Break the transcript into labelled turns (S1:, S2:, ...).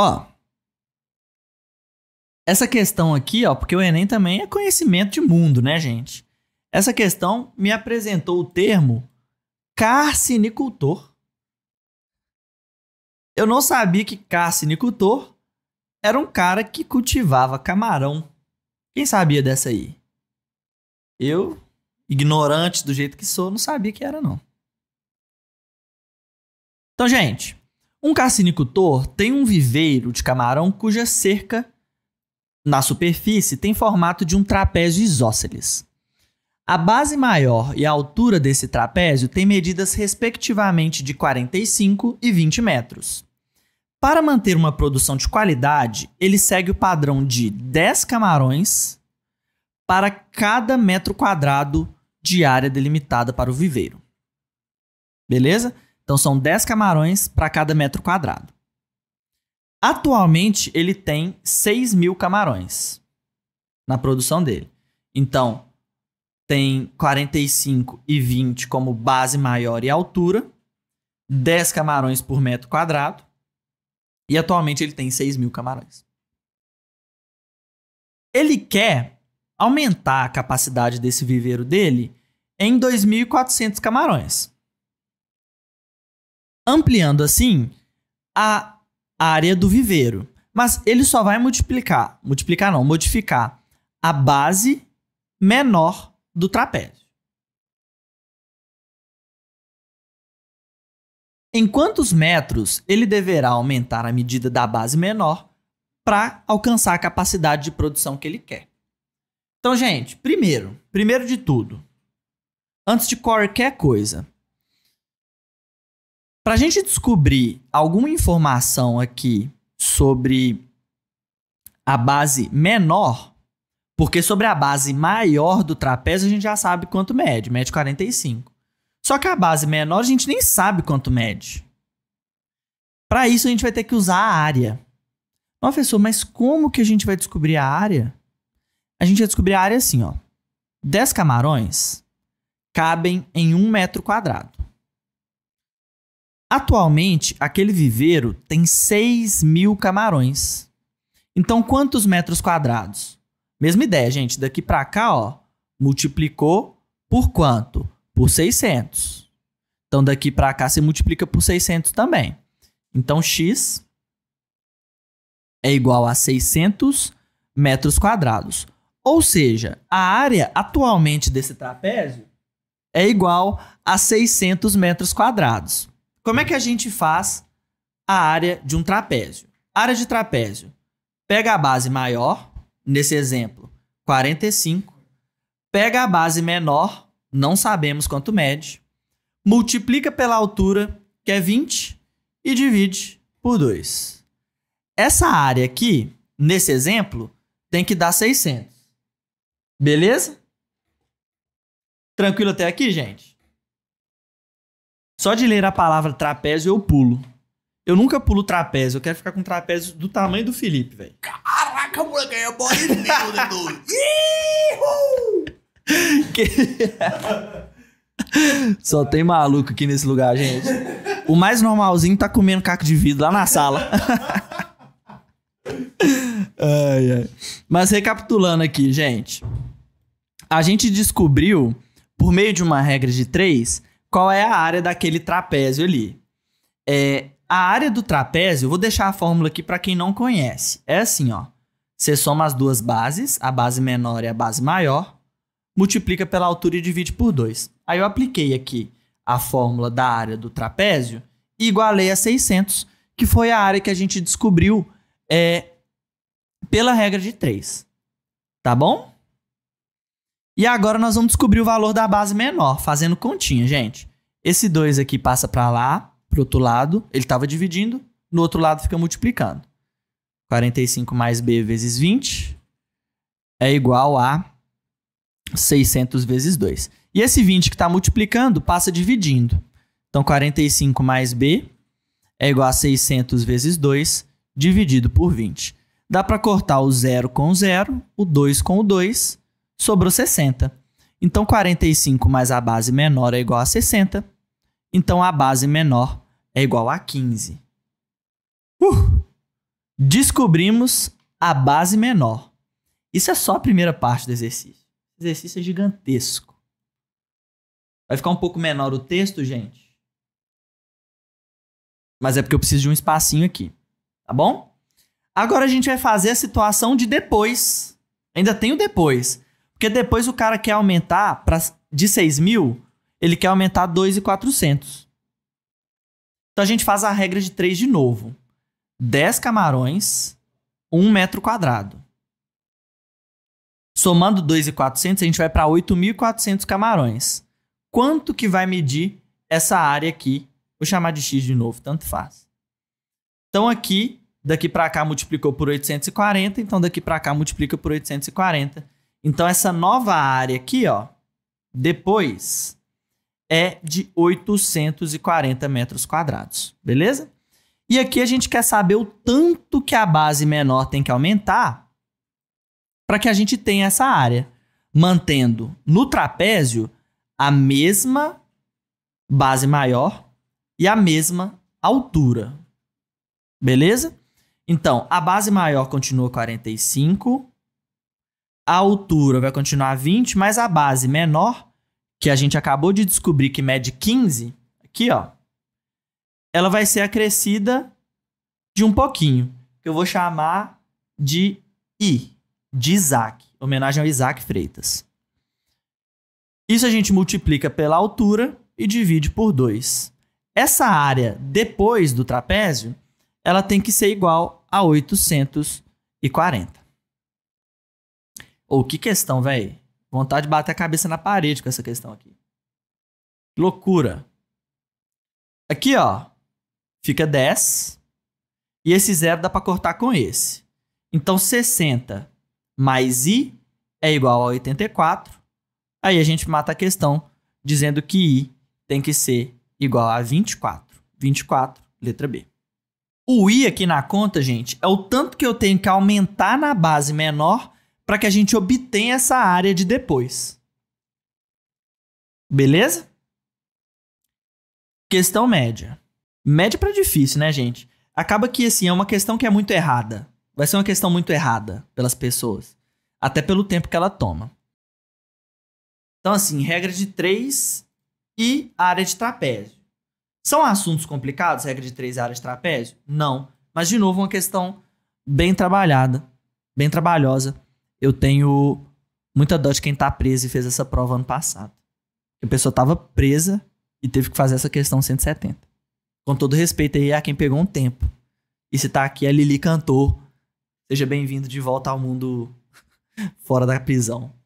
S1: Ó. Essa questão aqui, ó, porque o Enem também é conhecimento de mundo, né, gente? Essa questão me apresentou o termo carcinicultor. Eu não sabia que carcinicultor era um cara que cultivava camarão. Quem sabia dessa aí? Eu, ignorante do jeito que sou, não sabia que era não. Então, gente, um carcinicultor tem um viveiro de camarão cuja cerca, na superfície, tem formato de um trapézio isósceles. A base maior e a altura desse trapézio têm medidas respectivamente de 45 e 20 metros. Para manter uma produção de qualidade, ele segue o padrão de 10 camarões para cada metro quadrado de área delimitada para o viveiro. Beleza? Então são 10 camarões para cada metro quadrado. Atualmente ele tem 6 mil camarões na produção dele. Então tem 45 e 20 como base maior e altura, 10 camarões por metro quadrado, e atualmente ele tem 6 mil camarões. Ele quer aumentar a capacidade desse viveiro dele em 2.400 camarões ampliando assim a área do viveiro. Mas ele só vai multiplicar, multiplicar não, modificar a base menor do trapézio. Em quantos metros ele deverá aumentar a medida da base menor para alcançar a capacidade de produção que ele quer? Então, gente, primeiro, primeiro de tudo, antes de qualquer coisa, para a gente descobrir alguma informação aqui sobre a base menor, porque sobre a base maior do trapézio a gente já sabe quanto mede, mede 45. Só que a base menor a gente nem sabe quanto mede. Para isso a gente vai ter que usar a área. professor, mas como que a gente vai descobrir a área? A gente vai descobrir a área assim, ó. 10 camarões cabem em um metro quadrado. Atualmente, aquele viveiro tem 6 mil camarões. Então, quantos metros quadrados? Mesma ideia, gente. Daqui para cá, ó, multiplicou por quanto? Por 600. Então, daqui para cá, você multiplica por 600 também. Então, x é igual a 600 metros quadrados. Ou seja, a área atualmente desse trapézio é igual a 600 metros quadrados. Como é que a gente faz a área de um trapézio? Área de trapézio. Pega a base maior, nesse exemplo, 45. Pega a base menor, não sabemos quanto mede. Multiplica pela altura, que é 20, e divide por 2. Essa área aqui, nesse exemplo, tem que dar 600. Beleza? Tranquilo até aqui, gente? Só de ler a palavra trapézio eu pulo. Eu nunca pulo trapézio, eu quero ficar com trapézio do tamanho do Felipe, velho. Caraca, moleque, é bolinho, dedo. que... Só tem maluco aqui nesse lugar, gente. O mais normalzinho tá comendo caco de vidro lá na sala. ai, ai. Mas recapitulando aqui, gente. A gente descobriu, por meio de uma regra de três, qual é a área daquele trapézio ali. É, a área do trapézio, vou deixar a fórmula aqui para quem não conhece. É assim, ó. Você soma as duas bases, a base menor e a base maior, multiplica pela altura e divide por 2. Aí eu apliquei aqui a fórmula da área do trapézio e igualei a 600, que foi a área que a gente descobriu é, pela regra de 3. Tá bom? E agora nós vamos descobrir o valor da base menor, fazendo continha, gente. Esse 2 aqui passa para lá, para o outro lado, ele estava dividindo, no outro lado fica multiplicando. 45 mais b vezes 20 é igual a 600 vezes 2. E esse 20 que está multiplicando passa dividindo. Então, 45 mais b é igual a 600 vezes 2 dividido por 20. Dá para cortar o 0 com o 0, o 2 com o 2 sobrou 60. Então 45 mais a base menor é igual a 60. Então a base menor é igual a 15. Uh! Descobrimos a base menor. Isso é só a primeira parte do exercício. O exercício é gigantesco. Vai ficar um pouco menor o texto, gente. Mas é porque eu preciso de um espacinho aqui, tá bom? Agora a gente vai fazer a situação de depois. Ainda tem o depois. Porque depois o cara quer aumentar pra, de 6 mil, ele quer aumentar 2,400. Então a gente faz a regra de 3 de novo. 10 camarões, 1 metro quadrado. Somando 2,400, a gente vai para 8.400 camarões. Quanto que vai medir essa área aqui? Vou chamar de x de novo, tanto faz. Então aqui, daqui para cá multiplicou por 840, então daqui para cá multiplica por 840 então, essa nova área aqui, ó, depois, é de 840 metros quadrados, beleza? E aqui a gente quer saber o tanto que a base menor tem que aumentar para que a gente tenha essa área, mantendo no trapézio a mesma base maior e a mesma altura. Beleza? Então, a base maior continua 45, a altura vai continuar 20, mas a base menor, que a gente acabou de descobrir que mede 15, aqui, ó, ela vai ser acrescida de um pouquinho, que eu vou chamar de I, de Isaac, homenagem ao Isaac Freitas. Isso a gente multiplica pela altura e divide por 2. Essa área depois do trapézio, ela tem que ser igual a 840. Ou oh, que questão, velho. Vontade de bater a cabeça na parede com essa questão aqui. Loucura. Aqui, ó. Fica 10. E esse zero dá para cortar com esse. Então, 60 mais i é igual a 84. Aí a gente mata a questão dizendo que i tem que ser igual a 24. 24, letra B. O i aqui na conta, gente, é o tanto que eu tenho que aumentar na base menor para que a gente obtenha essa área de depois. Beleza? Questão média. Média para difícil, né, gente? Acaba que assim é uma questão que é muito errada. Vai ser uma questão muito errada pelas pessoas, até pelo tempo que ela toma. Então, assim, regra de 3 e área de trapézio. São assuntos complicados, regra de 3 e área de trapézio? Não. Mas, de novo, uma questão bem trabalhada, bem trabalhosa eu tenho muita dó de quem tá preso e fez essa prova ano passado. A pessoa tava presa e teve que fazer essa questão 170. Com todo respeito aí a quem pegou um tempo. E se tá aqui, a Lili cantou. Seja bem-vindo de volta ao mundo fora da prisão.